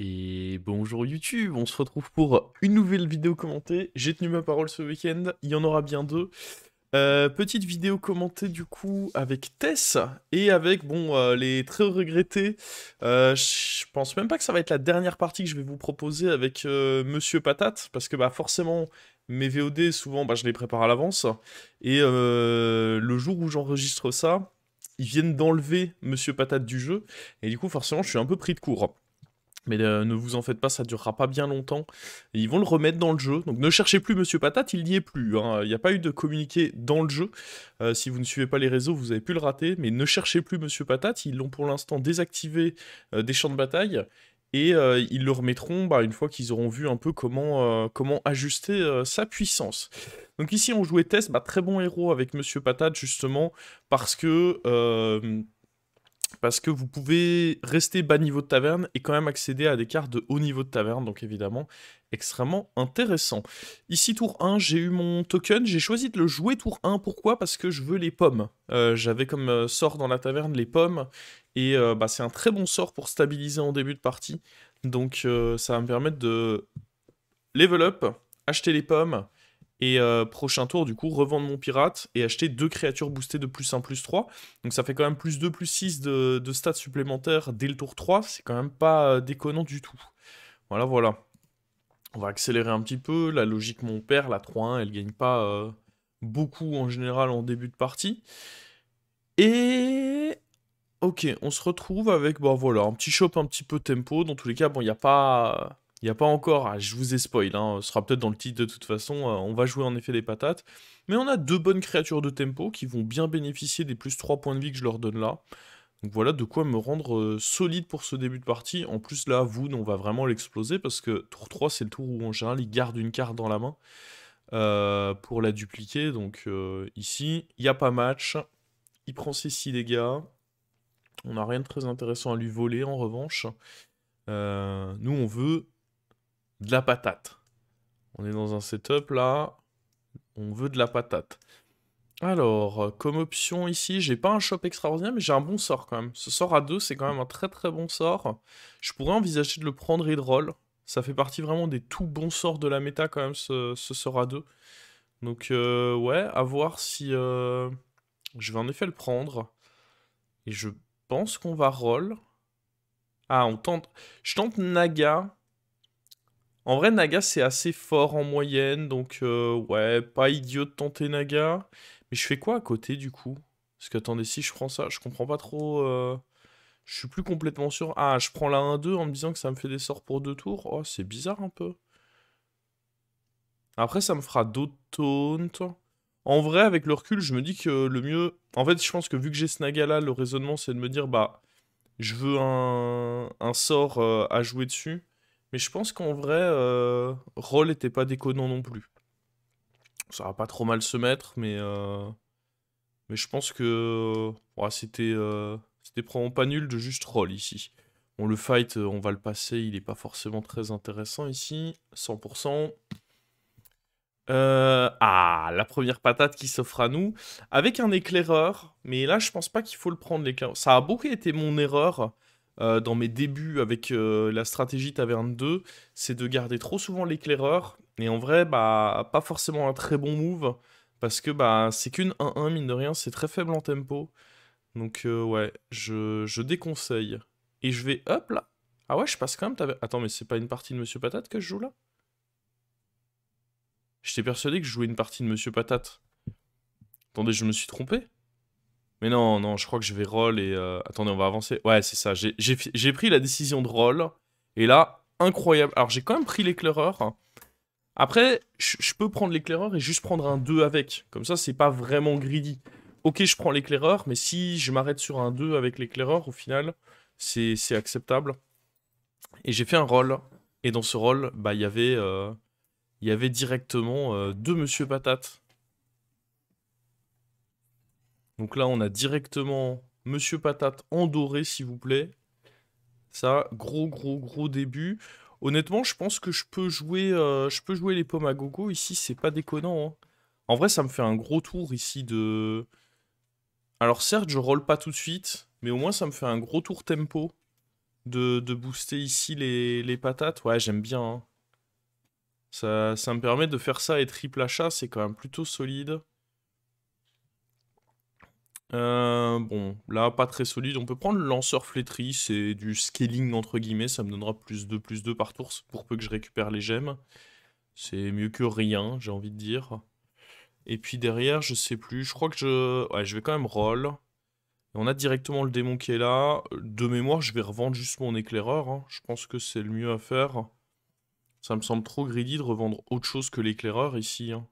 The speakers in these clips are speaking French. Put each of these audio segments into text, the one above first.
Et bonjour YouTube, on se retrouve pour une nouvelle vidéo commentée. J'ai tenu ma parole ce week-end, il y en aura bien deux. Euh, petite vidéo commentée du coup avec Tess et avec bon euh, les très regrettés. Euh, je pense même pas que ça va être la dernière partie que je vais vous proposer avec Monsieur Patate parce que bah forcément mes VOD souvent bah, je les prépare à l'avance et le jour où j'enregistre ça ils viennent d'enlever Monsieur Patate du jeu et du coup forcément je suis un peu pris de court. Mais euh, ne vous en faites pas, ça durera pas bien longtemps. ils vont le remettre dans le jeu. Donc ne cherchez plus Monsieur Patate, il n'y est plus. Hein. Il n'y a pas eu de communiqué dans le jeu. Euh, si vous ne suivez pas les réseaux, vous avez pu le rater. Mais ne cherchez plus Monsieur Patate. Ils l'ont pour l'instant désactivé euh, des champs de bataille. Et ils le remettront bah, une fois qu'ils auront vu un peu comment, comment ajuster sa puissance. Donc ici, on jouait test. Bah, très bon héros avec Monsieur Patate, justement, parce que parce que vous pouvez rester bas niveau de taverne et quand même accéder à des cartes de haut niveau de taverne, donc évidemment extrêmement intéressant. Ici tour 1, j'ai eu mon token, j'ai choisi de le jouer tour 1, pourquoi Parce que je veux les pommes. Euh, j'avais comme euh, sort dans la taverne les pommes, et euh, bah, c'est un très bon sort pour stabiliser en début de partie, donc ça va me permettre de level up, acheter les pommes, et euh, prochain tour, du coup, revendre mon pirate et acheter deux créatures boostées de plus 1, plus 3. Donc ça fait quand même plus 2, plus 6 de, stats supplémentaires dès le tour 3. C'est quand même pas euh, déconnant du tout. Voilà, voilà. On va accélérer un petit peu. La logique mon père, la 3-1, elle gagne pas euh, beaucoup en général en début de partie. Et... Ok, on se retrouve avec, bon bah, voilà, un petit shop un petit peu tempo. Dans tous les cas, bon, il n'y a pas il n'y a pas encore, ah, je vous ai spoil, hein, ce sera peut-être dans le titre de toute façon, euh, on va jouer en effet des patates. Mais on a deux bonnes créatures de tempo qui vont bien bénéficier des plus 3 points de vie que je leur donne là. Donc voilà de quoi me rendre euh, solide pour ce début de partie. En plus là, vous, on va vraiment l'exploser parce que tour 3, c'est le tour où en général il garde une carte dans la main euh, pour la dupliquer. Donc ici, il n'y a pas match. Il prend ses 6 dégâts. On n'a rien de très intéressant à lui voler en revanche. nous, on veut de la patate. On est dans un setup là. On veut de la patate. Alors, euh, comme option ici, j'ai pas un shop extraordinaire, mais j'ai un bon sort quand même. Ce sort à deux, c'est quand même un très très bon sort. Je pourrais envisager de le prendre et de roll. Ça fait partie vraiment des tout bons sorts de la méta quand même, ce, ce sort à deux. Donc, euh, ouais, à voir si... Euh, je vais en effet le prendre. Et je pense qu'on va roll. Ah, on tente... Je tente Naga. En vrai, Naga, c'est assez fort en moyenne, donc euh, ouais, pas idiot de tenter Naga. Mais je fais quoi à côté du coup Parce que attendez, si je prends ça, je comprends pas trop. Euh, je suis plus complètement sûr. Ah, je prends la 1-2 en me disant que ça me fait des sorts pour deux tours. Oh, c'est bizarre un peu. Après, ça me fera d'autres taunts. En vrai, avec le recul, je me dis que le mieux... En fait, je pense que vu que j'ai ce naga là, le raisonnement, c'est de me dire, bah, je veux un, sort euh, à jouer dessus. Mais je pense qu'en vrai, euh, Roll était pas déconnant non plus. Ça va pas trop mal se mettre, mais, euh, mais je pense que euh, c'était c'était probablement pas nul de juste Roll ici. On le fight, on va le passer, il n'est pas forcément très intéressant ici. 100%. ah, la première patate qui s'offre à nous, avec un éclaireur, mais là je pense pas qu'il faut le prendre l'éclaireur. Ça a beaucoup été mon erreur euh, dans mes débuts avec euh, la stratégie Taverne 2, c'est de garder trop souvent l'éclaireur. Et en vrai, bah, pas forcément un très bon move, parce que bah, c'est qu'une 1-1, mine de rien, c'est très faible en tempo. Donc euh, ouais, je, je, déconseille. Et je vais hop là. Ah ouais, je passe quand même Attends, mais c'est pas une partie de Monsieur Patate que je joue là J'étais persuadé que je jouais une partie de Monsieur Patate. Attendez, je me suis trompé mais non, non, je crois que je vais roll et... Euh, attendez, on va avancer. Ouais, c'est ça. J'ai pris la décision de roll. Et là, incroyable. Alors, j'ai quand même pris l'éclaireur. Hein. Après, je peux prendre l'éclaireur et juste prendre un 2 avec. Comme ça, c'est pas vraiment greedy. Ok, je prends l'éclaireur, mais si je m'arrête sur un 2 avec l'éclaireur, au final, c'est acceptable. Et j'ai fait un roll. Et dans ce roll, bah, il y avait... Euh, il y avait directement euh, deux Monsieur patates. Donc là, on a directement Monsieur Patate en doré, s'il vous plaît. Ça, gros, gros, gros début. Honnêtement, je pense que je peux jouer, euh, je peux jouer les pommes à gogo ici, c'est pas déconnant. Hein. En vrai, ça me fait un gros tour ici de... Alors certes, je roll pas tout de suite, mais au moins ça me fait un gros tour tempo de, de booster ici les, les patates. Ouais, j'aime bien. Hein. Ça, ça me permet de faire ça et triple achat, c'est quand même plutôt solide. Euh, bon, là, pas très solide. On peut prendre le lanceur flétri, c'est du scaling entre guillemets, ça me donnera plus 2, plus 2 par tour, pour peu que je récupère les gemmes. C'est mieux que rien, j'ai envie de dire. Et puis derrière, je sais plus, je crois que je... Ouais, je vais quand même roll. on a directement le démon qui est là. De mémoire, je vais revendre juste mon éclaireur. Hein. Je pense que c'est le mieux à faire. Ça me semble trop greedy de revendre autre chose que l'éclaireur ici. Hein.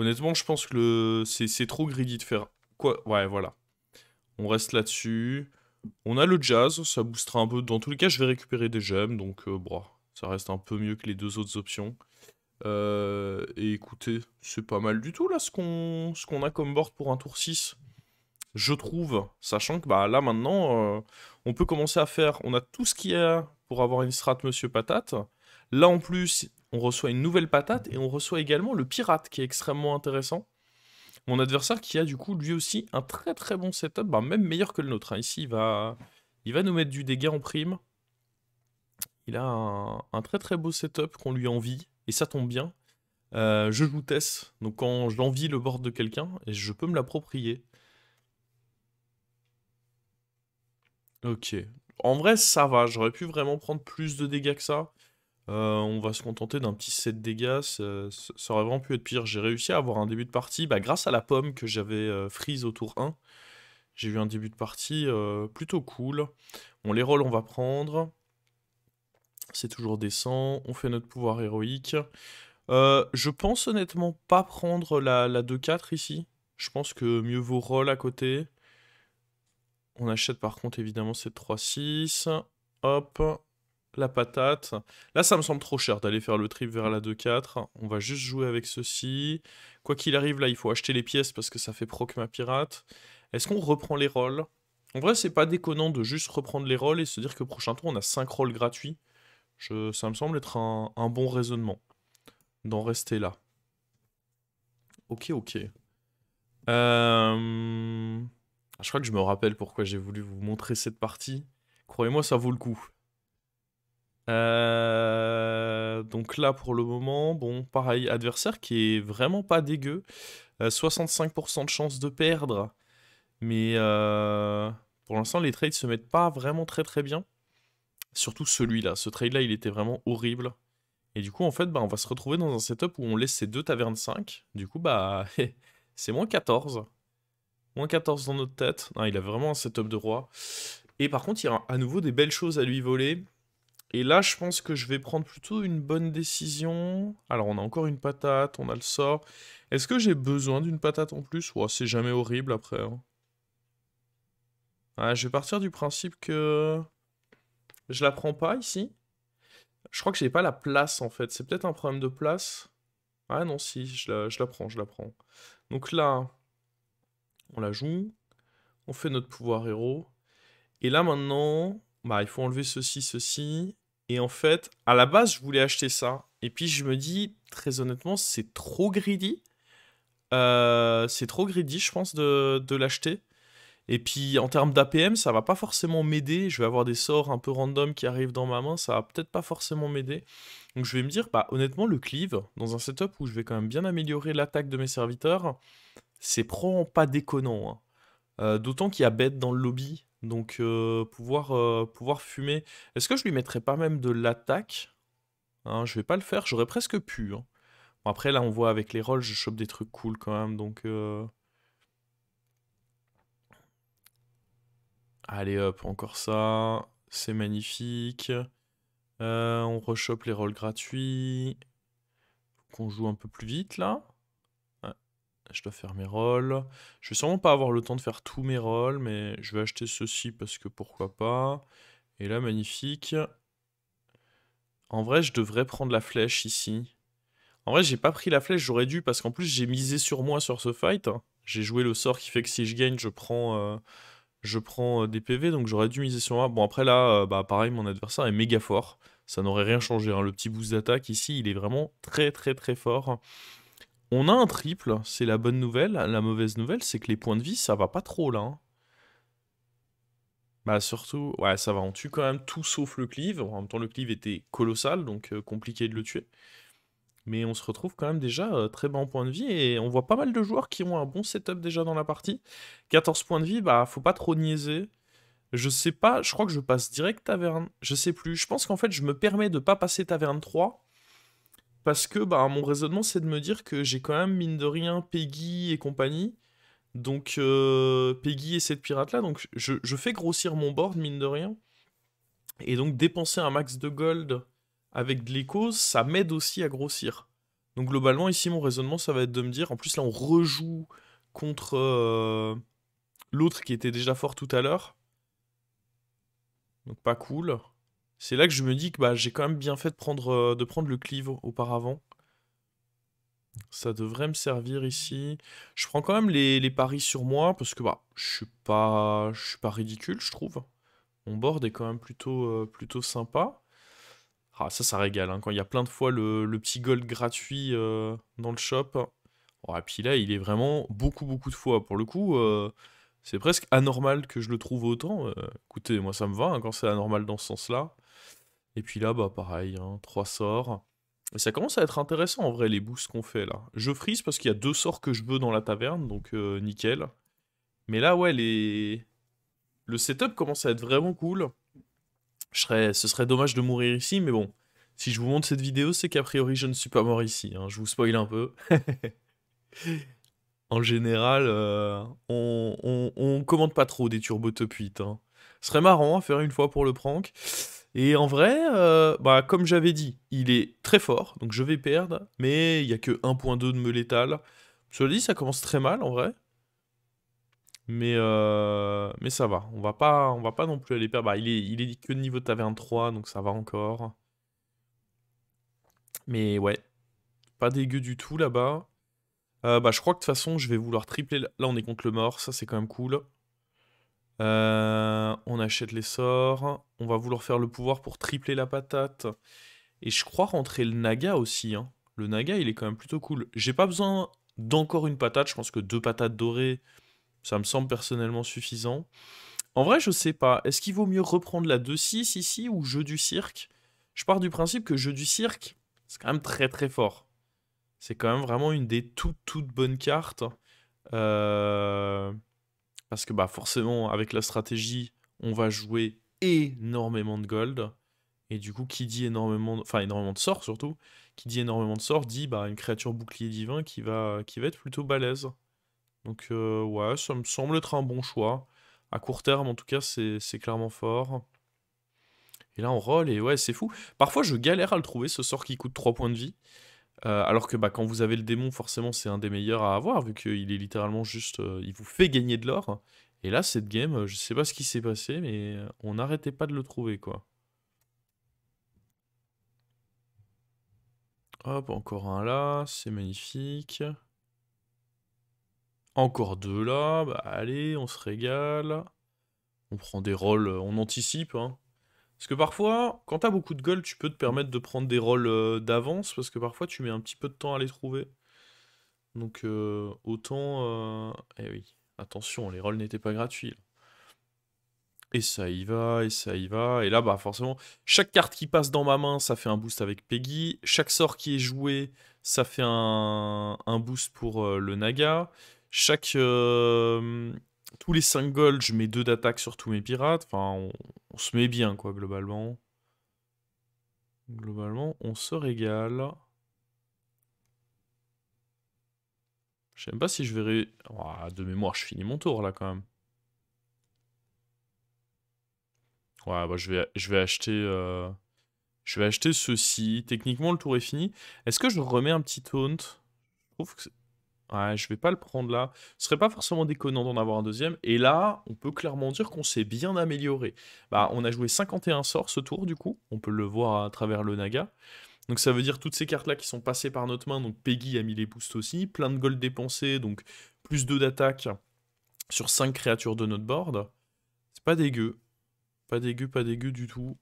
Honnêtement, je pense que c'est trop greedy de faire... Quoi Ouais, voilà. On reste là-dessus. On a le jazz, ça boostera un peu. Dans tous les cas, je vais récupérer des gemmes, donc euh, ça reste un peu mieux que les deux autres options. Euh, et écoutez, c'est pas mal du tout là ce qu'on a comme board pour un tour 6. Je trouve, sachant que bah, là maintenant, euh, on peut commencer à faire. On a tout ce qu'il y a pour avoir une strat Monsieur Patate. Là en plus, on reçoit une nouvelle patate et on reçoit également le pirate qui est extrêmement intéressant. Mon adversaire qui a du coup lui aussi un très très bon setup, ben, même meilleur que le nôtre. Hein. Ici il va, il va nous mettre du dégât en prime. Il a un, très très beau setup qu'on lui envie et ça tombe bien. Euh, je joue Tess, donc quand j'envie le board de quelqu'un, je peux me l'approprier. Ok. En vrai, ça va. J'aurais pu vraiment prendre plus de dégâts que ça. Euh, on va se contenter d'un petit 7 dégâts, euh, ça, aurait vraiment pu être pire. J'ai réussi à avoir un début de partie bah, grâce à la pomme que j'avais euh, freeze au tour 1. J'ai eu un début de partie plutôt cool. On les rolls on va prendre. C'est toujours décent. On fait notre pouvoir héroïque. je pense honnêtement pas prendre la, la 2-4 ici. Je pense que mieux vaut roll à côté. On achète par contre évidemment cette 3-6. Hop, la patate. Là, ça me semble trop cher d'aller faire le trip vers la 2-4. On va juste jouer avec ceci. Quoi qu'il arrive, là, il faut acheter les pièces parce que ça fait proc ma pirate. Est-ce qu'on reprend les rôles En vrai, c'est pas déconnant de juste reprendre les rôles et se dire que prochain tour, on a 5 rôles gratuits. Ça me semble être un, bon raisonnement d'en rester là. Ok, ok. Euh, je crois que je me rappelle pourquoi j'ai voulu vous montrer cette partie. Croyez-moi, ça vaut le coup. Euh, donc là, pour le moment, bon, pareil, adversaire qui est vraiment pas dégueu. 65% euh, de chance de perdre. Mais euh, pour l'instant, les trades se mettent pas vraiment très très bien. Surtout celui-là. Ce trade-là, il était vraiment horrible. Et du coup, en fait, bah, on va se retrouver dans un setup où on laisse ces deux tavernes 5. Du coup, bah, c'est moins 14. Moins 14 dans notre tête. il a vraiment un setup de roi. Et par contre, il y a à nouveau des belles choses à lui voler. Et là, je pense que je vais prendre plutôt une bonne décision. Alors, on a encore une patate, on a le sort. Est-ce que j'ai besoin d'une patate en plus Ouais, C'est jamais horrible après. Hein. Ah, je vais partir du principe que... Je la prends pas ici. Je crois que j'ai pas la place en fait. C'est peut-être un problème de place. Ah non, si, je la, je la prends, je la prends. Donc là, on la joue. On fait notre pouvoir héros. Et là maintenant, bah, il faut enlever ceci, ceci. Et en fait, à la base, je voulais acheter ça. Et puis je me dis, très honnêtement, c'est trop greedy. Euh, c'est trop greedy, je pense, de, l'acheter. Et puis en termes d'APM, ça va pas forcément m'aider. Je vais avoir des sorts un peu random qui arrivent dans ma main, ça va peut-être pas forcément m'aider. Donc je vais me dire, bah honnêtement, le cleave, dans un setup où je vais quand même bien améliorer l'attaque de mes serviteurs, c'est probablement pas déconnant. Hein. Euh, d'autant qu'il y a bête dans le lobby. Donc euh, pouvoir, euh, pouvoir fumer. Est-ce que je lui mettrais pas même de l'attaque hein, Je vais pas le faire, j'aurais presque pu. Hein. Bon, après là on voit avec les rolls, je chope des trucs cool quand même, donc... Euh. Allez hop, encore ça. C'est magnifique. on rechoppe les rolls gratuits. Qu'on joue un peu plus vite là je dois faire mes rolls. Je vais sûrement pas avoir le temps de faire tous mes rolls, mais je vais acheter ceci parce que pourquoi pas. Et là, magnifique. En vrai, je devrais prendre la flèche ici. En vrai, j'ai pas pris la flèche, j'aurais dû, parce qu'en plus, j'ai misé sur moi sur ce fight. J'ai joué le sort qui fait que si je gagne, je prends, euh, je prends euh, des PV, donc j'aurais dû miser sur moi. Bon, après là, euh, bah, pareil, mon adversaire est méga fort. Ça n'aurait rien changé. Hein. Le petit boost d'attaque ici, il est vraiment très, très, très fort. On a un triple, c'est la bonne nouvelle. La mauvaise nouvelle, c'est que les points de vie, ça va pas trop là. Hein. Bah surtout, ouais, ça va, on tue quand même tout sauf le cleave. En même temps, le cleave était colossal, donc euh, compliqué de le tuer. Mais on se retrouve quand même déjà euh, très bas en points de vie et on voit pas mal de joueurs qui ont un bon setup déjà dans la partie. 14 points de vie, bah faut pas trop niaiser. Je sais pas, je crois que je passe direct taverne. Je sais plus, je pense qu'en fait je me permets de pas passer taverne 3 parce que bah, mon raisonnement, c'est de me dire que j'ai quand même, mine de rien, Peggy et compagnie. Donc, euh, Peggy et cette pirate-là. Donc, je, fais grossir mon board, mine de rien. Et donc, dépenser un max de gold avec de l'écho, ça m'aide aussi à grossir. Donc, globalement, ici, mon raisonnement, ça va être de me dire. En plus, là, on rejoue contre euh, l'autre qui était déjà fort tout à l'heure. Donc, pas cool. C'est là que je me dis que bah, j'ai quand même bien fait de prendre, euh, de prendre le cleave auparavant. Ça devrait me servir ici. Je prends quand même les, paris sur moi parce que bah, je suis pas, suis pas ridicule, je trouve. Mon board est quand même plutôt, euh, plutôt sympa. Ah, ça, ça régale. Hein. Quand il y a plein de fois le, petit gold gratuit euh, dans le shop. Oh, et puis là, il est vraiment beaucoup, beaucoup de fois. Pour le coup, c'est presque anormal que je le trouve autant. écoutez, moi, ça me va hein, quand c'est anormal dans ce sens-là. Et puis là, bah pareil, hein, sorts. Et ça commence à être intéressant en vrai, les boosts qu'on fait là. Je frise parce qu'il y a deux sorts que je veux dans la taverne, donc euh, nickel. Mais là, ouais, les... le setup commence à être vraiment cool. Je Ce serait dommage de mourir ici, mais bon. Si je vous montre cette vidéo, c'est qu'a priori, je ne suis pas mort ici. Hein. Je vous spoil un peu. en général, euh, on, on, commande pas trop des turbo top 8. Hein. Ce serait marrant à faire une fois pour le prank. Et en vrai, euh, bah, comme j'avais dit, il est très fort, donc je vais perdre, mais il n'y a que 1.2 de me létal. Je dit, ça commence très mal en vrai. Mais, euh, mais ça va, on va pas, on va pas non plus aller perdre. Bah, il, est, il est que niveau taverne 3, donc ça va encore. Mais ouais, pas dégueu du tout là-bas. Euh, bah, je crois que de toute façon, je vais vouloir tripler. Là, on est contre le mort, ça c'est quand même cool. Euh, on achète les sorts. On va vouloir faire le pouvoir pour tripler la patate. Et je crois rentrer le naga aussi. Hein. Le naga, il est quand même plutôt cool. J'ai pas besoin d'encore une patate. Je pense que deux patates dorées, ça me semble personnellement suffisant. En vrai, je sais pas. Est-ce qu'il vaut mieux reprendre la 2-6 ici ou jeu du cirque Je pars du principe que jeu du cirque, c'est quand même très très fort. C'est quand même vraiment une des toutes toutes bonnes cartes. Euh parce que bah, forcément, avec la stratégie, on va jouer énormément de gold. Et du coup, qui dit énormément, de... enfin énormément de sorts surtout, qui dit énormément de sorts, dit bah, une créature bouclier divin qui va, qui va être plutôt balèze. Donc euh, ouais, ça me semble être un bon choix. À court terme, en tout cas, c'est clairement fort. Et là, on roll, et ouais, c'est fou. Parfois, je galère à le trouver, ce sort qui coûte 3 points de vie. Euh, alors que bah, quand vous avez le démon, forcément, c'est un des meilleurs à avoir, vu qu'il est littéralement juste. Euh, il vous fait gagner de l'or. Et là, cette game, euh, je sais pas ce qui s'est passé, mais on n'arrêtait pas de le trouver, quoi. Hop, encore un là, c'est magnifique. Encore deux là, bah allez, on se régale. On prend des rôles, on anticipe, hein. Parce que parfois, quand t'as beaucoup de gold, tu peux te permettre de prendre des rôles euh, d'avance, parce que parfois tu mets un petit peu de temps à les trouver. Donc euh, autant... Euh, eh oui, attention, les rôles n'étaient pas gratuits. Et ça y va, et ça y va. Et là, bah forcément, chaque carte qui passe dans ma main, ça fait un boost avec Peggy. Chaque sort qui est joué, ça fait un, boost pour le Naga. Chaque, tous les 5 golds, je mets 2 d'attaque sur tous mes pirates. Enfin, on, se met bien, quoi, globalement. Globalement, on se régale. Je sais même pas si je verrai... de mémoire, je finis mon tour, là, quand même. Ouais, bah, je, vais, je vais acheter... Euh, je vais acheter ceci. Techniquement, le tour est fini. Est-ce que je remets un petit taunt Je trouve que Ouais, je vais pas le prendre là. Ce serait pas forcément déconnant d'en avoir un deuxième. Et là, on peut clairement dire qu'on s'est bien amélioré. Bah, on a joué 51 sorts ce tour, du coup. On peut le voir à travers le Naga. Donc ça veut dire toutes ces cartes-là qui sont passées par notre main. Donc Peggy a mis les boosts aussi. Plein de gold dépensés, donc plus 2 d'attaque sur 5 créatures de notre board. C'est pas dégueu. Pas dégueu, pas dégueu du tout.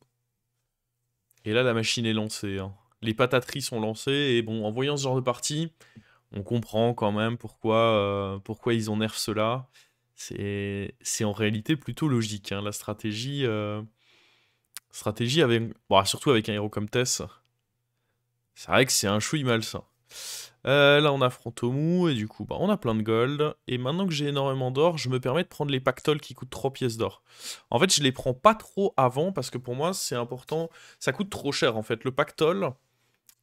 Et là, la machine est lancée. Hein. Les patateries sont lancées. Et bon, en voyant ce genre de partie on comprend quand même pourquoi, euh, pourquoi ils nerf cela. C'est, c'est en réalité plutôt logique. Hein. La stratégie, euh, stratégie avec, surtout avec un héros comme Tess, c'est vrai que c'est un chouï malsain. Euh, là, on a Frontomou, et du coup, bah, on a plein de gold. Et maintenant que j'ai énormément d'or, je me permets de prendre les pactoles qui coûtent 3 pièces d'or. En fait, je les prends pas trop avant, parce que pour moi, c'est important. Ça coûte trop cher, en fait. Le pactole,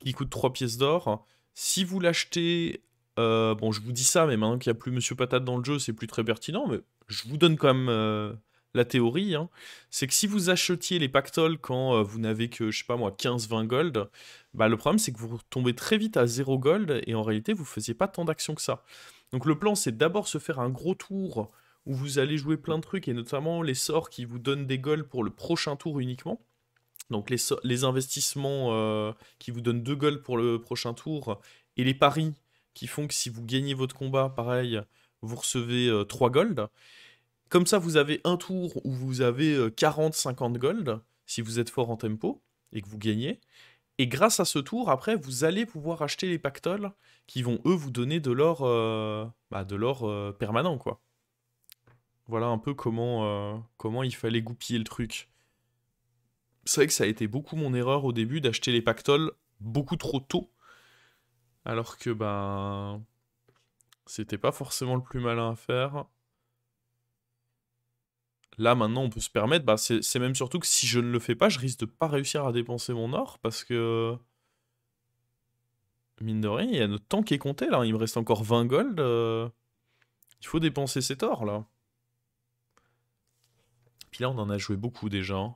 qui coûte 3 pièces d'or, si vous l'achetez, euh, bon, je vous dis ça, mais maintenant qu'il n'y a plus Monsieur Patate dans le jeu, c'est plus très pertinent, mais je vous donne quand même euh, la théorie. Hein. C'est que si vous achetiez les pactoles quand euh, vous n'avez que, je sais pas moi, 15-20 gold, bah, le problème c'est que vous tombez très vite à 0 gold et en réalité vous faisiez pas tant d'actions que ça. Donc le plan c'est d'abord se faire un gros tour où vous allez jouer plein de trucs et notamment les sorts qui vous donnent des golds pour le prochain tour uniquement. Donc les, investissements euh, qui vous donnent 2 gold pour le prochain tour et les paris qui font que si vous gagnez votre combat, pareil, vous recevez 3 euh, gold. Comme ça, vous avez un tour où vous avez 40-50 euh, gold si vous êtes fort en tempo et que vous gagnez. Et grâce à ce tour, après, vous allez pouvoir acheter les pactoles qui vont, eux, vous donner de l'or bah, permanent, quoi. Voilà un peu comment, comment il fallait goupiller le truc c'est vrai que ça a été beaucoup mon erreur au début d'acheter les pactoles beaucoup trop tôt. Alors que, ben. C'était pas forcément le plus malin à faire. Là, maintenant, on peut se permettre. Bah, c'est même surtout que si je ne le fais pas, je risque de pas réussir à dépenser mon or parce que. Mine de rien, il y a notre temps qui est compté là. Il me reste encore 20 gold. Euh, il faut dépenser cet or là. Puis là, on en a joué beaucoup déjà. Hein.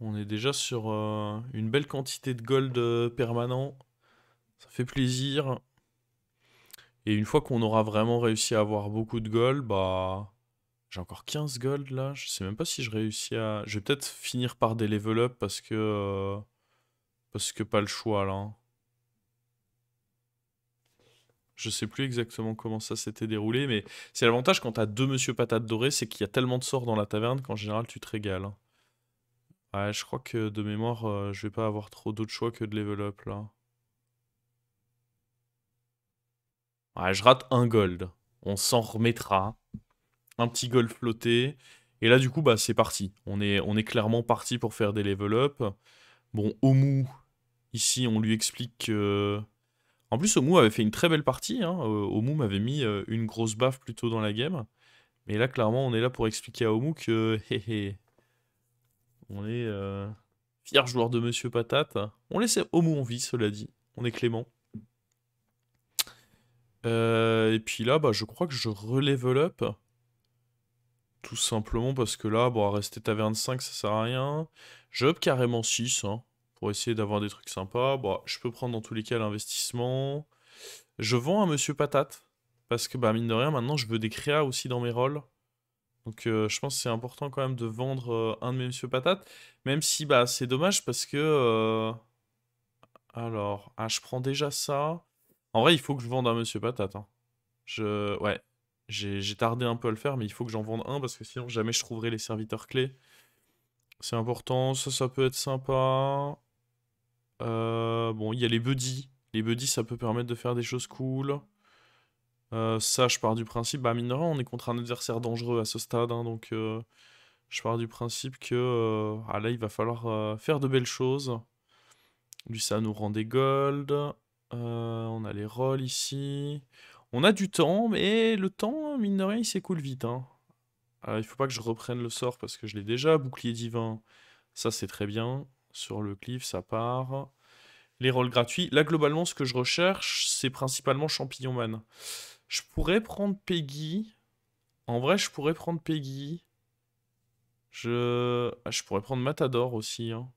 On est déjà sur euh, une belle quantité de gold euh, permanent. Ça fait plaisir. Et une fois qu'on aura vraiment réussi à avoir beaucoup de gold, bah... J'ai encore 15 gold là. Je sais même pas si je réussis à... Je vais peut-être finir par des level up parce que... Euh, parce que pas le choix là. Je sais plus exactement comment ça s'était déroulé, mais c'est l'avantage quand t'as deux Monsieur patates dorées, c'est qu'il y a tellement de sorts dans la taverne qu'en général tu te régales. Hein. Ouais, je crois que de mémoire, euh, je vais pas avoir trop d'autres choix que de level up là. Ouais, je rate un gold. On s'en remettra. Un petit gold flotté. Et là, du coup, bah, c'est parti. On est, on est clairement parti pour faire des level up. Bon, Omu, ici, on lui explique que... En plus, Omu avait fait une très belle partie. Hein. Euh, Omu m'avait mis euh, une grosse baffe plutôt dans la game. Mais là, clairement, on est là pour expliquer à Omu que... On est euh, fier joueur de Monsieur Patate. On laissait au en vie, cela dit. On est clément. Euh, et puis là, bah, je crois que je relevel up. Tout simplement parce que là, bon, rester taverne 5, ça sert à rien. Je up carrément 6, hein, pour essayer d'avoir des trucs sympas. Bon, je peux prendre dans tous les cas l'investissement. Je vends à Monsieur Patate. Parce que, bah, mine de rien, maintenant, je veux des créas aussi dans mes rôles. Donc euh, je pense que c'est important quand même de vendre euh, un de mes Monsieur patates, même si bah, c'est dommage parce que... Euh, alors, ah, je prends déjà ça. En vrai, il faut que je vende un Monsieur Patate. Hein. Je... Ouais, j'ai tardé un peu à le faire, mais il faut que j'en vende un parce que sinon jamais je trouverai les serviteurs clés. C'est important, ça, ça peut être sympa. Bon, il y a les buddies. Les buddies, ça peut permettre de faire des choses cool. Euh, ça, je pars du principe, bah mine de rien, on est contre un adversaire dangereux à ce stade, hein, donc euh, je pars du principe que euh, ah là, il va falloir faire de belles choses. Lui, ça nous rend des gold on a les rolls ici. On a du temps, mais le temps, mine de rien, il s'écoule vite. Hein. il faut pas que je reprenne le sort parce que je l'ai déjà. Bouclier divin, ça c'est très bien. Sur le cliff, ça part. Les rolls gratuits. Là, globalement, ce que je recherche, c'est principalement champignon man. Je pourrais prendre Peggy. En vrai, je pourrais prendre Peggy. Je, ah, je pourrais prendre Matador aussi. Hein.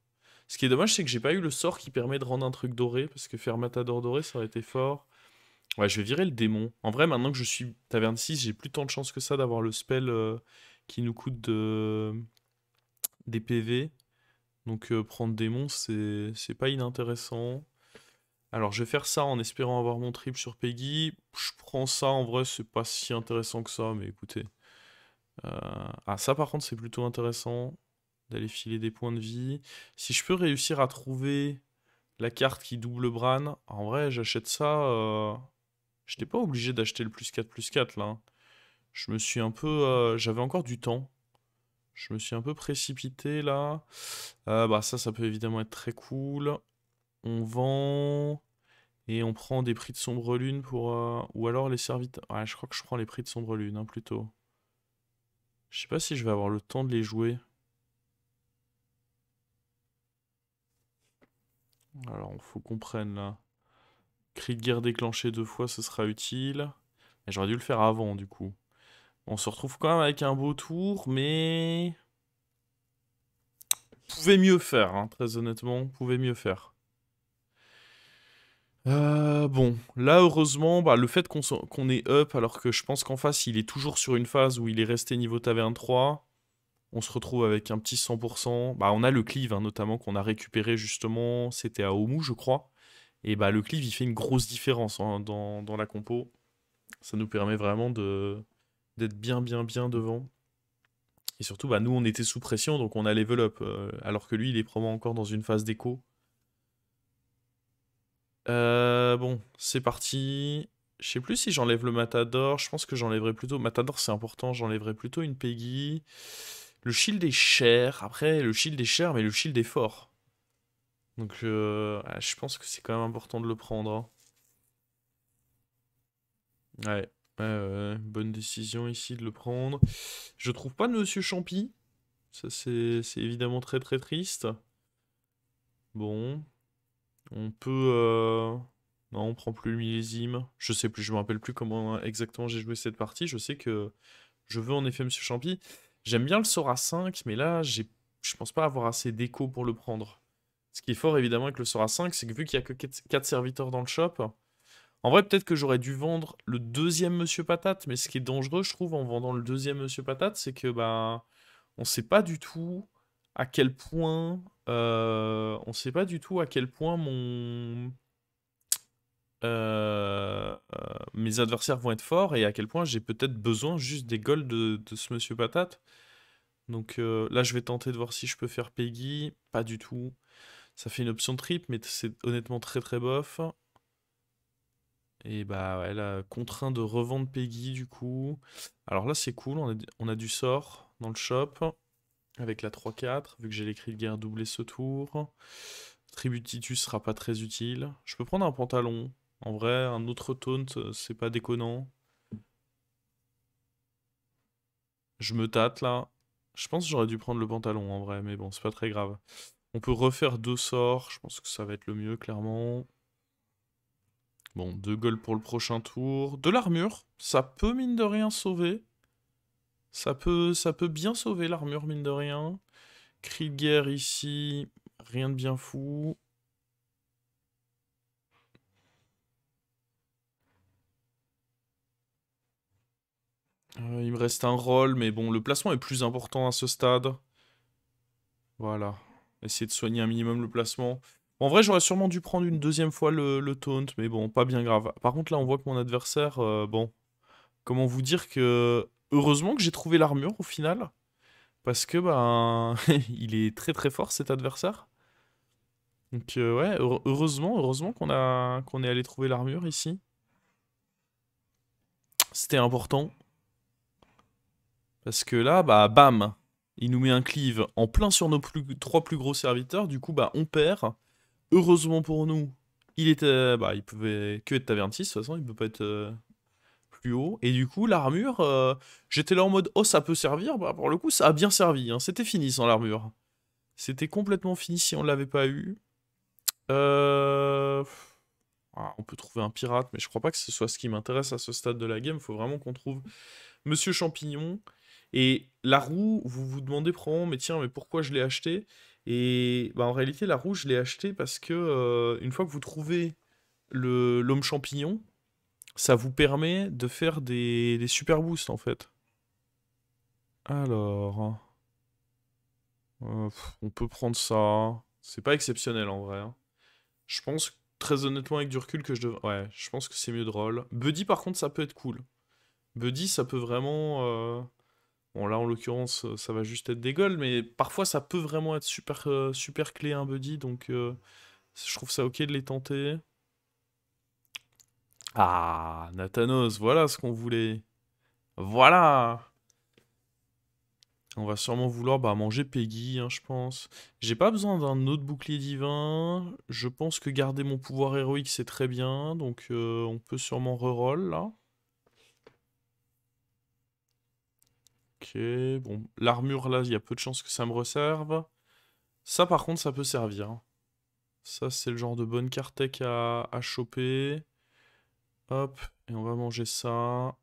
Ce qui est dommage, c'est que j'ai pas eu le sort qui permet de rendre un truc doré, parce que faire Matador doré, ça aurait été fort. Ouais, je vais virer le démon. En vrai, maintenant que je suis taverne 6, j'ai plus tant de chance que ça d'avoir le spell euh, qui nous coûte de... des PV. Donc euh, prendre démon, c'est pas inintéressant. Alors je vais faire ça en espérant avoir mon triple sur Peggy. Je prends ça, en vrai c'est pas si intéressant que ça, mais écoutez. Euh, ah ça par contre c'est plutôt intéressant d'aller filer des points de vie. Si je peux réussir à trouver la carte qui double Bran, en vrai j'achète ça. Euh, je n'étais pas obligé d'acheter le plus 4 plus 4 là. Hein. Je me suis un peu... Euh, j'avais encore du temps. Je me suis un peu précipité là. bah ça, ça peut évidemment être très cool on vend et on prend des prix de sombre lune pour. Euh, ou alors les serviteurs. Ouais, je crois que je prends les prix de sombre lune hein, plutôt. Je sais pas si je vais avoir le temps de les jouer. Alors, il faut qu'on prenne là. Cri de guerre déclenché deux fois, ce sera utile. Mais j'aurais dû le faire avant du coup. On se retrouve quand même avec un beau tour, mais. Pouvait mieux faire, hein, très honnêtement, pouvait mieux faire. Euh, bon, là heureusement, bah, le fait qu'on qu'on est up alors que je pense qu'en face il est toujours sur une phase où il est resté niveau taverne 3, on se retrouve avec un petit 100%. Bah, on a le cleave hein, notamment qu'on a récupéré justement, c'était à Omu je crois. Et bah le cleave il fait une grosse différence hein, dans, la compo. Ça nous permet vraiment d'être bien bien bien devant. Et surtout, bah, nous on était sous pression donc on a level up euh, alors que lui il est probablement encore dans une phase d'écho. Euh, bon, c'est parti. Je sais plus si j'enlève le Matador. Je pense que j'enlèverai plutôt. Matador, c'est important. J'enlèverai plutôt une Peggy. Le shield est cher. Après, le shield est cher, mais le shield est fort. Donc, euh, ah, je pense que c'est quand même important de le prendre. Hein. Ouais. ouais. bonne décision ici de le prendre. Je trouve pas de Monsieur Champy. Ça, c'est évidemment très très triste. Bon, on peut... Euh, non, on prend plus le millésime. Je sais plus, je me rappelle plus comment hein, exactement j'ai joué cette partie. Je sais que je veux en effet Monsieur Champi. J'aime bien le Sora 5, mais là, je pense pas avoir assez d'écho pour le prendre. Ce qui est fort évidemment avec le Sora 5, c'est que vu qu'il n'y a que 4 serviteurs dans le shop, en vrai, peut-être que j'aurais dû vendre le deuxième Monsieur Patate, mais ce qui est dangereux, je trouve, en vendant le deuxième Monsieur Patate, c'est que bah, on sait pas du tout à quel point. Euh, on ne sait pas du tout à quel point mon. Euh, euh, mes adversaires vont être forts et à quel point j'ai peut-être besoin juste des golds de, ce monsieur patate. Donc là, je vais tenter de voir si je peux faire Peggy. Pas du tout. Ça fait une option trip, mais c'est honnêtement très très bof. Et bah ouais, là, contraint de revendre Peggy du coup. Alors là, c'est cool, on on a, du sort dans le shop avec la 3-4, vu que j'ai l'écrit de guerre doublé ce tour. Tributitus sera pas très utile. Je peux prendre un pantalon. En vrai, un autre taunt, euh, c'est pas déconnant. Je me tâte là. Je pense que j'aurais dû prendre le pantalon en vrai, mais bon, c'est pas très grave. On peut refaire deux sorts, je pense que ça va être le mieux, clairement. Bon, deux gueules pour le prochain tour. De l'armure, ça peut mine de rien sauver. Ça peut, ça peut bien sauver l'armure, mine de rien. Cri de guerre ici, rien de bien fou. Euh, il me reste un rôle, mais bon, le placement est plus important à ce stade. Voilà. Essayer de soigner un minimum le placement. en vrai, j'aurais sûrement dû prendre une deuxième fois le, taunt, mais bon, pas bien grave. Par contre, là, on voit que mon adversaire, euh, bon, comment vous dire que heureusement que j'ai trouvé l'armure au final. Parce que ben il est très très fort cet adversaire. Donc euh, ouais, heureusement, heureusement qu'on a qu'on est allé trouver l'armure ici. C'était important. Parce que là, bah bam, il nous met un cleave en plein sur nos trois plus gros serviteurs. Du coup, bah on perd. Heureusement pour nous, il était, bah il pouvait que être 6, De toute façon, il peut pas être, euh, haut Et du coup, l'armure, euh, j'étais là en mode oh, ça peut servir. Bah, pour le coup, ça a bien servi. Hein. C'était fini sans l'armure. C'était complètement fini si on l'avait pas eu. Euh, ah, on peut trouver un pirate, mais je crois pas que ce soit ce qui m'intéresse à ce stade de la game. Faut vraiment qu'on trouve Monsieur Champignon. Et la roue, vous vous demandez probablement, mais tiens, mais pourquoi je l'ai acheté Et bah, en réalité, la roue, je l'ai acheté parce que euh, une fois que vous trouvez l'homme champignon, ça vous permet de faire des, super boosts en fait. Alors. Euh, on peut prendre ça. C'est pas exceptionnel en vrai. Hein. Je pense, très honnêtement, avec du recul, que je devrais... Ouais, je pense que c'est mieux drôle. Buddy, par contre, ça peut être cool. Buddy, ça peut vraiment. Euh, bon, là, en l'occurrence, euh, ça va juste être des mais parfois, ça peut vraiment être super, super clé, un Buddy. Donc, je trouve ça ok de les tenter. Ah, Nathanos, voilà ce qu'on voulait. Voilà On va sûrement vouloir bah, manger Peggy, hein, je pense. J'ai pas besoin d'un autre bouclier divin. Je pense que garder mon pouvoir héroïque, c'est très bien. Donc euh, on peut sûrement reroll, là. Ok, bon, l'armure, là, il y a peu de chances que ça me resserve. Ça, par contre, ça peut servir. Ça, c'est le genre de bonne carte à choper. Hop, et on va manger ça.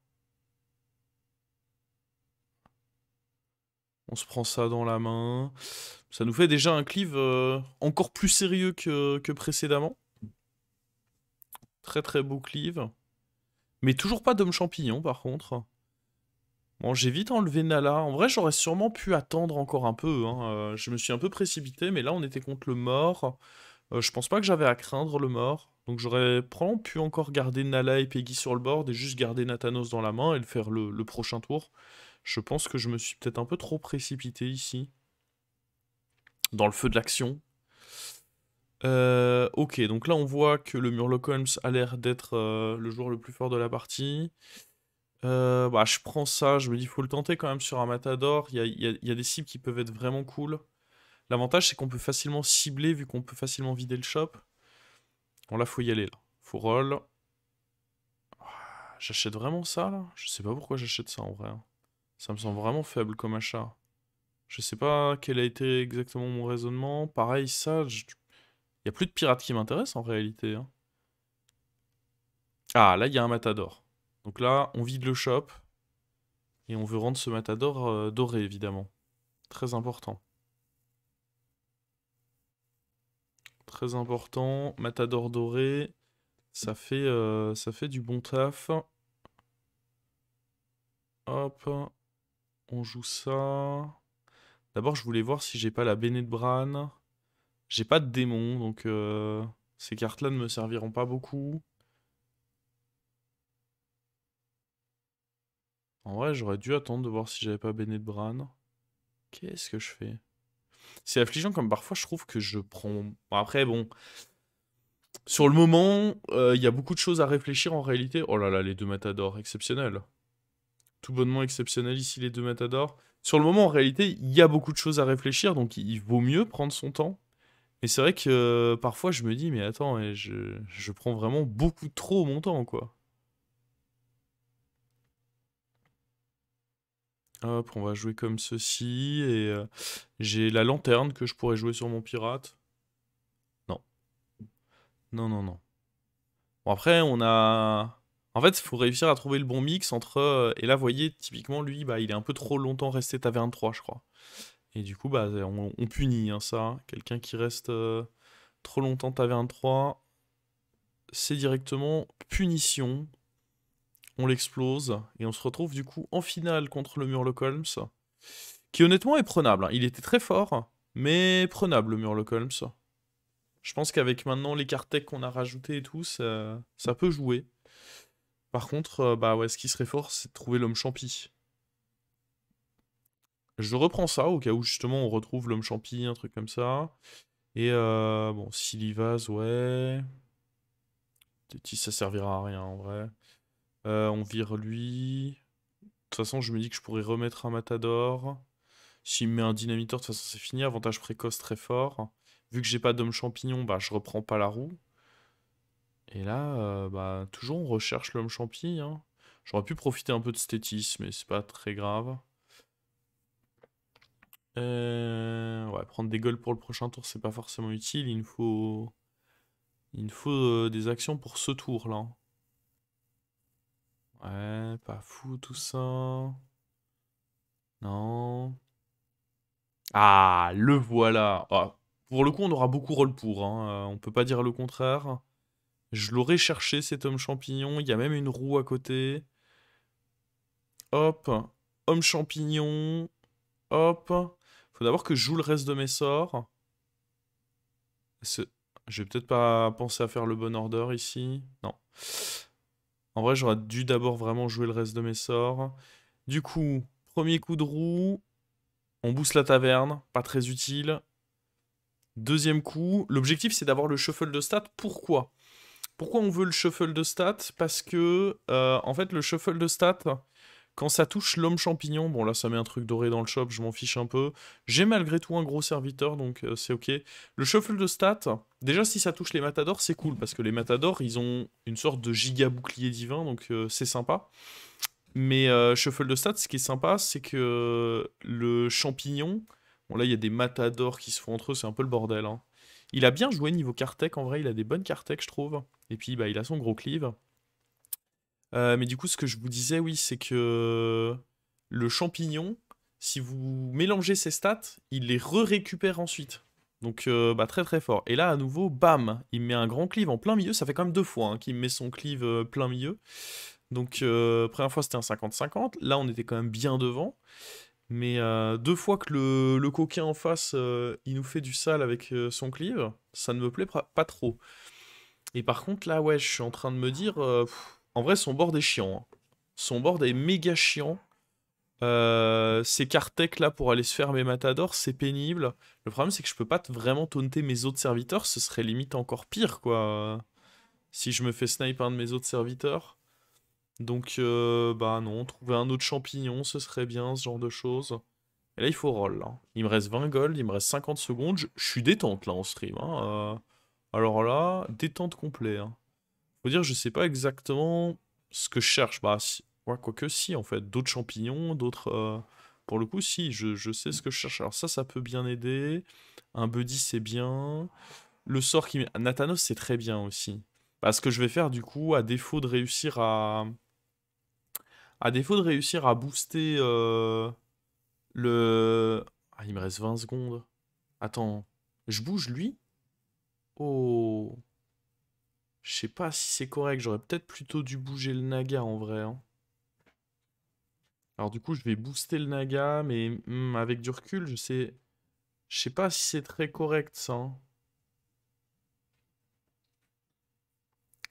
On se prend ça dans la main. Ça nous fait déjà un cleave euh, encore plus sérieux que, précédemment. Très très beau cleave. Mais toujours pas d'homme champignon par contre. Bon, j'ai vite enlevé Nala. En vrai, j'aurais sûrement pu attendre encore un peu. Hein. Euh, je me suis un peu précipité, mais là, on était contre le mort. Euh, je pense pas que j'avais à craindre le mort. Donc j'aurais probablement pu encore garder Nala et Peggy sur le board et juste garder Nathanos dans la main et le faire le, prochain tour. Je pense que je me suis peut-être un peu trop précipité ici. Dans le feu de l'action. Euh, ok, donc là on voit que le Murloc Holmes a l'air d'être euh, le joueur le plus fort de la partie. Euh, bah, je prends ça, je me dis faut le tenter quand même sur un Matador. Il y a, y a, des cibles qui peuvent être vraiment cool. L'avantage c'est qu'on peut facilement cibler vu qu'on peut facilement vider le shop. Bon, là, faut y aller, là. Faut roll. Ah, j'achète vraiment ça, là Je sais pas pourquoi j'achète ça, en vrai. Hein. Ça me semble vraiment faible comme achat. Je sais pas quel a été exactement mon raisonnement. Pareil, ça, il y a plus de pirates qui m'intéressent, en réalité. Hein. Ah, là, il y a un matador. Donc là, on vide le shop. Et on veut rendre ce matador euh, doré, évidemment. Très important. Très important. Matador doré. Ça fait, euh, ça fait du bon taf. Hop. On joue ça. D'abord, je voulais voir si j'ai pas la Béné de Bran. J'ai pas de démon, donc euh, ces cartes-là ne me serviront pas beaucoup. En vrai, j'aurais dû attendre de voir si j'avais pas Béné de Bran. Qu'est-ce que je fais c'est affligeant comme parfois je trouve que je prends. Après, bon. Sur le moment, euh, il y a beaucoup de choses à réfléchir en réalité. Oh là là, les deux matadors, exceptionnels. Tout bonnement exceptionnel ici, les deux matadors. Sur le moment, en réalité, il y a beaucoup de choses à réfléchir, donc il vaut mieux prendre son temps. Mais c'est vrai que euh, parfois, je me dis, mais attends, je, je prends vraiment beaucoup trop mon temps, quoi. Hop, on va jouer comme ceci. Et euh, j'ai la lanterne que je pourrais jouer sur mon pirate. Non. Non, non, non. Bon, après, on a... En fait, il faut réussir à trouver le bon mix entre... Euh, et là, vous voyez, typiquement, lui, bah, il est un peu trop longtemps resté taverne 3, je crois. Et du coup, bah, on, punit hein, ça. Quelqu'un qui reste euh, trop longtemps taverne 3, c'est directement punition on l'explose, et on se retrouve du coup en finale contre le Murloc Holmes, qui honnêtement est prenable. Hein. Il était très fort, mais prenable le Murloc Holmes. Je pense qu'avec maintenant les cartes tech qu'on a rajoutées et tout, ça, peut jouer. Par contre, euh, bah ouais, ce qui serait fort, c'est de trouver l'homme champi. Je reprends ça au cas où justement on retrouve l'homme champi, un truc comme ça. Et euh, bon, bon, Vase, ouais. Ça servira à rien en vrai. Euh, on vire lui. De toute façon, je me dis que je pourrais remettre un matador. S'il met un dynamiteur, de toute façon, c'est fini. Avantage précoce très fort. Vu que j'ai pas d'homme champignon, bah, je reprends pas la roue. Et là, euh, bah, toujours on recherche l'homme Champignon. Hein. J'aurais pu profiter un peu de stétis, mais c'est pas très grave. Euh, ouais, prendre des gueules pour le prochain tour, c'est pas forcément utile. Il nous faut, il faut des actions pour ce tour-là. Ouais, pas fou tout ça. Non. Ah, le voilà. Ah, pour le coup, on aura beaucoup rôle pour. Hein. Euh, on peut pas dire le contraire. Je l'aurais cherché, cet homme champignon. Il y a même une roue à côté. Hop. Homme champignon. Hop. Faut d'abord que je joue le reste de mes sorts. Je vais peut-être pas penser à faire le bon ordre ici. Non. En vrai, j'aurais dû d'abord vraiment jouer le reste de mes sorts. Du coup, premier coup de roue, on booste la taverne, pas très utile. Deuxième coup, l'objectif c'est d'avoir le shuffle de stats. Pourquoi Pourquoi on veut le shuffle de stats Parce que, euh, en fait, le shuffle de stats, quand ça touche l'homme champignon, bon là ça met un truc doré dans le shop, je m'en fiche un peu. J'ai malgré tout un gros serviteur, donc euh, c'est ok. Le shuffle de stats, déjà si ça touche les matadors, c'est cool, parce que les matadors, ils ont une sorte de giga bouclier divin, donc euh, c'est sympa. Mais euh, shuffle de stats, ce qui est sympa, c'est que le champignon, bon là il y a des matadors qui se font entre eux, c'est un peu le bordel. Hein. Il a bien joué niveau Kartek, en vrai il a des bonnes Kartek je trouve. Et puis bah, il a son gros cleave. Euh, mais du coup, ce que je vous disais, oui, c'est que euh, le champignon, si vous mélangez ses stats, il les re-récupère ensuite. Donc euh, bah, très très fort. Et là, à nouveau, bam, il met un grand cleave en plein milieu. Ça fait quand même deux fois hein, qu'il met son cleave plein milieu. Donc première fois, c'était un 50-50. Là, on était quand même bien devant. Mais deux fois que le, coquin en face, il nous fait du sale avec son cleave, ça ne me plaît pas trop. Et par contre, là, ouais, je suis en train de me dire... En vrai, son board est chiant. Hein. Son board est méga chiant. Euh, ces cartec là pour aller se faire mes matadors, c'est pénible. Le problème, c'est que je peux pas vraiment taunter mes autres serviteurs. Ce serait limite encore pire, quoi. Si je me fais sniper un de mes autres serviteurs. Donc, euh, bah non, trouver un autre champignon, ce serait bien, ce genre de choses. Et là, il faut roll. Hein. Il me reste 20 gold, il me reste 50 secondes. Je, suis détente, là, en stream. Hein. Euh, alors là, détente complète dire, je sais pas exactement ce que je cherche. Bah, si... quoique si, en fait. D'autres champignons, d'autres... Euh, pour le coup, si, je, sais ce que je cherche. Alors ça, ça peut bien aider. Un buddy, c'est bien. Le sort qui... Nathanos, c'est très bien aussi. Parce que je vais faire, du coup, à défaut de réussir à... À défaut de réussir à booster euh, le... Ah, il me reste 20 secondes. Attends, je bouge lui Oh je sais pas si c'est correct. J'aurais peut-être plutôt dû bouger le naga en vrai. Hein. Alors du coup, je vais booster le naga, mais hmm, avec du recul, je sais... Je sais pas si c'est très correct ça. Hein.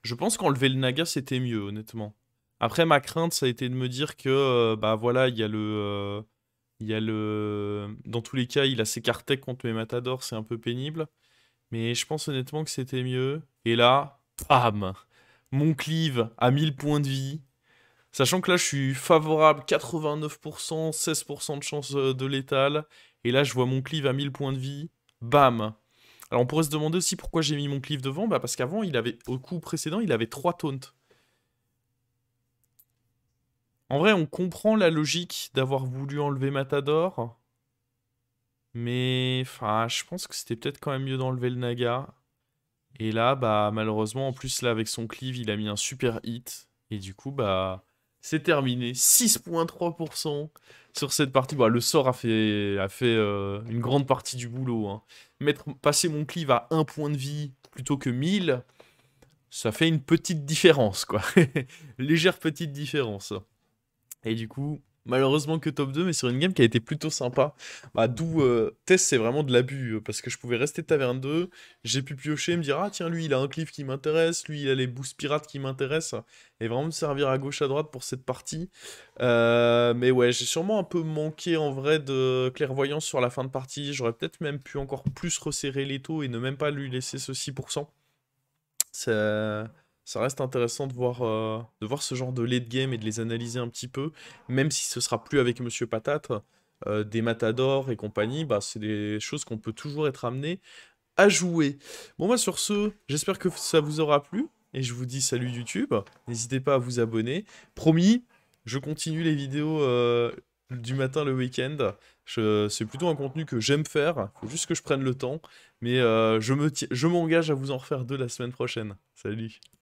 Je pense qu'enlever le naga, c'était mieux, honnêtement. Après, ma crainte, ça a été de me dire que, euh, bah voilà, il y a le... Euh, il y a le... Dans tous les cas, il a ses cartes contre mes matadors, c'est un peu pénible. Mais je pense honnêtement que c'était mieux. Et là, Bam Mon cleave à 1000 points de vie. Sachant que là, je suis favorable 89%, 16% de chance euh, de létal. Et là, je vois mon cleave à 1000 points de vie. Bam Alors, on pourrait se demander aussi pourquoi j'ai mis mon cleave devant. Bah, parce qu'avant, il avait au coup précédent, il avait 3 taunts. En vrai, on comprend la logique d'avoir voulu enlever Matador. Mais enfin, je pense que c'était peut-être quand même mieux d'enlever le Naga. Et là, bah, malheureusement, en plus, là, avec son cleave, il a mis un super hit. Et du coup, bah, c'est terminé. 6,3% sur cette partie. Bah, le sort a fait, a fait euh, une grande partie du boulot. Hein. Mettre, passer mon cleave à 1 point de vie plutôt que 1000, ça fait une petite différence, quoi. Légère petite différence. Et du coup, malheureusement que top 2, mais sur une game qui a été plutôt sympa. Bah, D'où euh, test, c'est vraiment de l'abus, euh, parce que je pouvais rester taverne 2, j'ai pu piocher et me dire, ah tiens, lui, il a un cliff qui m'intéresse, lui, il a les boosts pirates qui m'intéressent, et vraiment me servir à gauche, à droite pour cette partie. Euh, mais ouais, j'ai sûrement un peu manqué en vrai de clairvoyance sur la fin de partie, j'aurais peut-être même pu encore plus resserrer les taux et ne même pas lui laisser ce 6%. C'est ça reste intéressant de voir, euh, de voir ce genre de late game et de les analyser un petit peu, même si ce sera plus avec Monsieur Patate, euh, des Matadors et compagnie, bah, c'est des choses qu'on peut toujours être amené à jouer. Bon moi, bah, sur ce, j'espère que ça vous aura plu, et je vous dis salut YouTube, n'hésitez pas à vous abonner, promis, je continue les vidéos euh, du matin le week-end, c'est plutôt un contenu que j'aime faire, faut juste que je prenne le temps, mais je m'engage à vous en refaire deux la semaine prochaine, salut